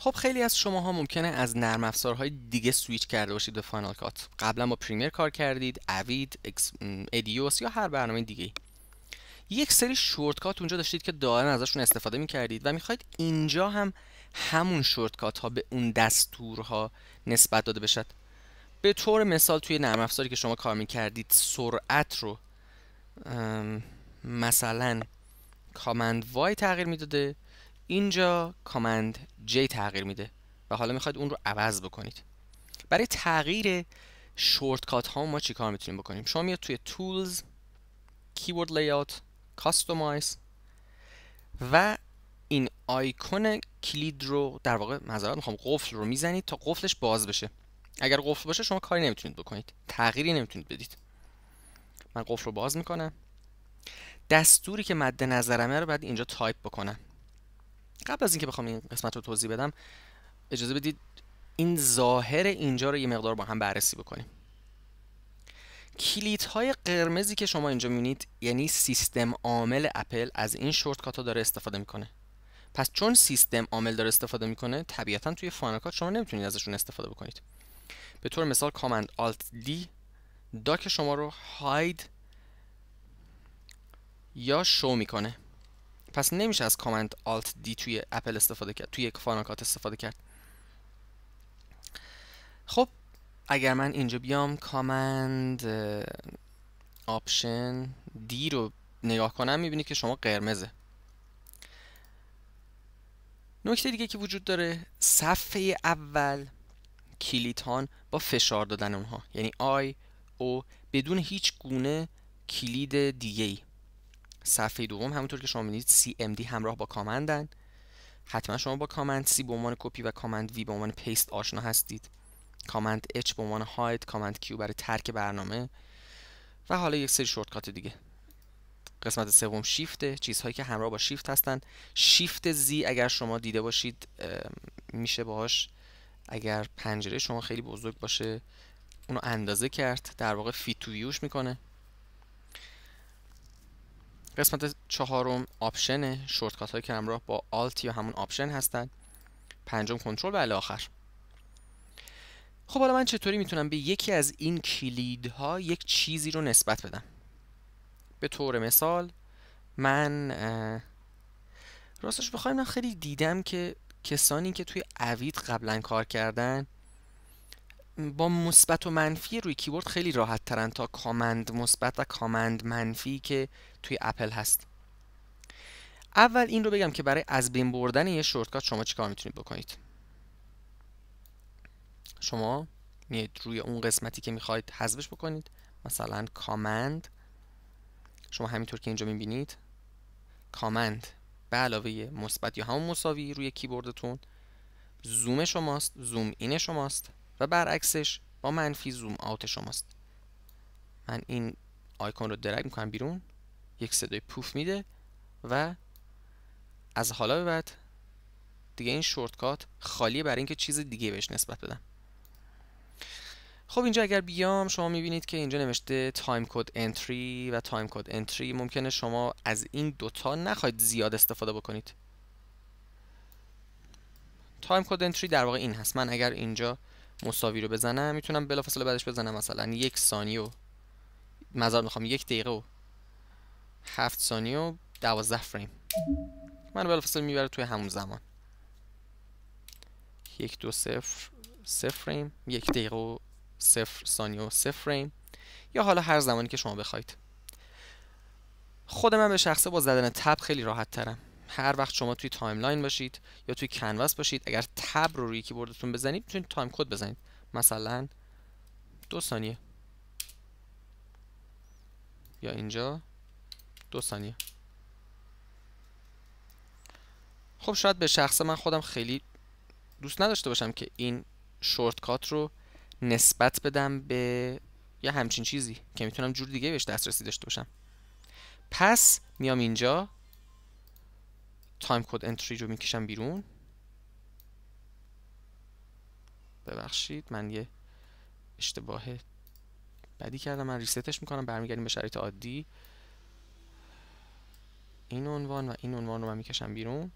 خب خیلی از شماها ممکنه از نرم افزارهای دیگه سویچ کرده باشید به فاینال کات قبلا با پریمیر کار کردید اوید ادیوس یا هر برنامه دیگه یک سری شورتکات اونجا داشتید که دائما ازشون استفاده میکردید و میخواید اینجا هم همون شورتکات ها به اون دستورها نسبت داده بشد به طور مثال توی نرم افزاری که شما کار میکردید سرعت رو مثلا کامند وای تغییر میداده اینجا کامند J تغییر میده و حالا میخواید اون رو عوض بکنید برای تغییر شورتکات ها ما چی کار میتونیم بکنیم شما میاد توی Tools Keyword Layout Customize و این آیکون کلید رو در واقع معذرت میخوام قفل رو میزنید تا قفلش باز بشه اگر قفل باشه شما کاری نمیتونید بکنید تغییری نمیتونید بدید من قفل رو باز میکنم دستوری که مد نظرمه رو بعد اینجا تایپ بکنم قبل از اینکه بخوام این قسمت رو توضیح بدم اجازه بدید این ظاهر اینجا رو یه مقدار با هم بررسی بکنیم کلیت های قرمزی که شما اینجا میبینید یعنی سیستم عامل اپل از این شورتکات ها داره استفاده میکنه پس چون سیستم عامل داره استفاده میکنه طبیعتا توی فانکات شما نمیتونید ازشون استفاده بکنید به طور مثال کامند آلت دی داک شما رو هاید یا شو میکنه پس نمیشه از کامند Alt دی توی اپل استفاده کرد توی فاناکات استفاده کرد خب اگر من اینجا بیام کامند آپشن دی رو نگاه کنم میبینید که شما قرمزه نکته دیگه که وجود داره صفحه اول کلیتان با فشار دادن اونها یعنی آی او بدون هیچ گونه کلید دیگه ای صفحه دوم همونطور که شما می‌بینید CMD همراه با کامندن حتما شما با کامند C به عنوان کپی و کامند V به عنوان پیست آشنا هستید کامند H به عنوان هاید کامند Q برای ترک برنامه و حالا یک سری شورتکات دیگه قسمت سوم شیفته چیزهایی که همراه با شیفت هستن شیفت زی اگر شما دیده باشید میشه باهاش اگر پنجره شما خیلی بزرگ باشه اونو اندازه کرد در واقع فیت تو ویوش میکنه قسمت چهارم آپشن شورتکات هایی که همراه با آلت یا همون آپشن هستن پنجم کنترل و آخر خب حالا من چطوری میتونم به یکی از این کلیدها یک چیزی رو نسبت بدم به طور مثال من راستش بخوایم من خیلی دیدم که کسانی که توی اوید قبلا کار کردن با مثبت و منفی روی کیبورد خیلی راحت ترن تا کامند مثبت و کامند منفی که توی اپل هست اول این رو بگم که برای از بین بردن یه شورتکات شما چیکار میتونید بکنید شما میاد روی اون قسمتی که میخواید حذفش بکنید مثلا کامند شما همینطور که اینجا میبینید کامند به علاوه مثبت یا همون مساوی روی کیبوردتون زوم شماست زوم این شماست و برعکسش با منفی زوم آوت شماست من این آیکون رو درگ میکنم بیرون یک صدای پوف میده و از حالا به بعد دیگه این شورتکات خالیه برای اینکه چیز دیگه بهش نسبت بدم خب اینجا اگر بیام شما میبینید که اینجا نوشته تایم کد انتری و تایم کد انتری ممکنه شما از این دوتا نخواهید زیاد استفاده بکنید تایم کد انتری در واقع این هست من اگر اینجا مساوی رو بزنم میتونم بلافاصله بعدش بزنم مثلا یک ثانیه و مزار میخوام یک دقیقه و هفت ثانیه و دوازده فریم من بلافاصله میبره توی همون زمان یک دو صفر صفر فریم یک دقیقه و صفر ثانیه و صفر فریم یا حالا هر زمانی که شما بخواید خود من به شخصه با زدن تب خیلی راحت ترم هر وقت شما توی تایم لاین باشید یا توی کنواس باشید اگر تب رو روی کیبوردتون بزنید میتونید تایم کد بزنید مثلا دو ثانیه یا اینجا دو ثانیه خب شاید به شخص من خودم خیلی دوست نداشته باشم که این شورتکات رو نسبت بدم به یا همچین چیزی که میتونم جور دیگه بهش دسترسی داشته باشم پس میام اینجا تایم کد انتری رو میکشم بیرون ببخشید من یه اشتباه بدی کردم من ریستش میکنم برمیگردیم به شرایط عادی این عنوان و این عنوان رو من میکشم بیرون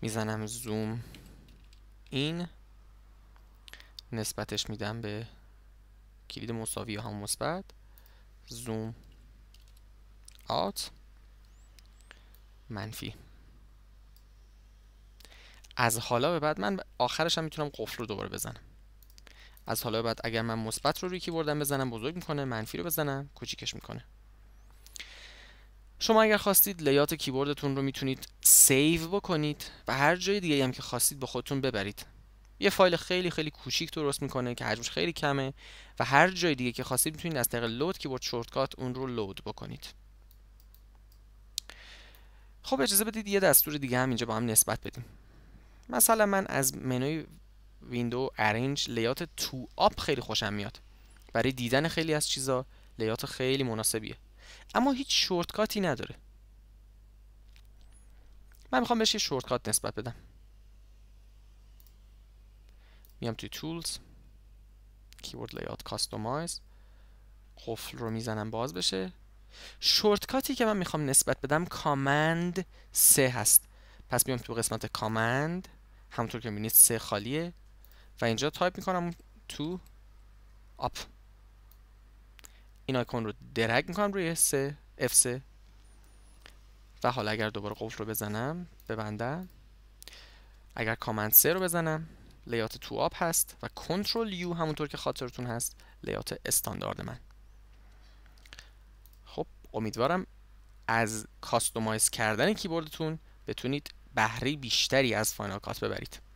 میزنم زوم این نسبتش میدم به کلید مساوی هم مثبت زوم آت منفی از حالا به بعد من آخرش هم میتونم قفل رو دوباره بزنم از حالا به بعد اگر من مثبت رو روی کیبوردم بزنم بزرگ میکنه منفی رو بزنم کوچیکش میکنه شما اگر خواستید لیات کیبوردتون رو میتونید سیو بکنید و هر جای دیگه هم که خواستید به خودتون ببرید یه فایل خیلی خیلی کوچیک درست میکنه که حجمش خیلی کمه و هر جای دیگه که خواستید میتونید از طریق لود کیبورد شورتکات اون رو لود بکنید خب اجازه بدید یه دستور دیگه هم اینجا با هم نسبت بدیم مثلا من از منوی ویندو ارنج لیات تو آپ خیلی خوشم میاد برای دیدن خیلی از چیزا لیات خیلی مناسبیه اما هیچ شورتکاتی نداره من میخوام بهش یه شورتکات نسبت بدم میام توی تولز کیورد لیات کاستومایز قفل رو میزنم باز بشه شورتکاتی که من میخوام نسبت بدم کامند سه هست پس میام تو قسمت کامند همونطور که میبینید سه خالیه و اینجا تایپ میکنم تو آپ این آیکون رو درگ میکنم روی سه F3 و حالا اگر دوباره قفل رو بزنم ببندم اگر کامند سه رو بزنم لیات تو آپ هست و کنترل یو همونطور که خاطرتون هست لیات استاندارد من خب امیدوارم از کاستومایز کردن کیبوردتون بتونید بهره بیشتری از فاینال کات ببرید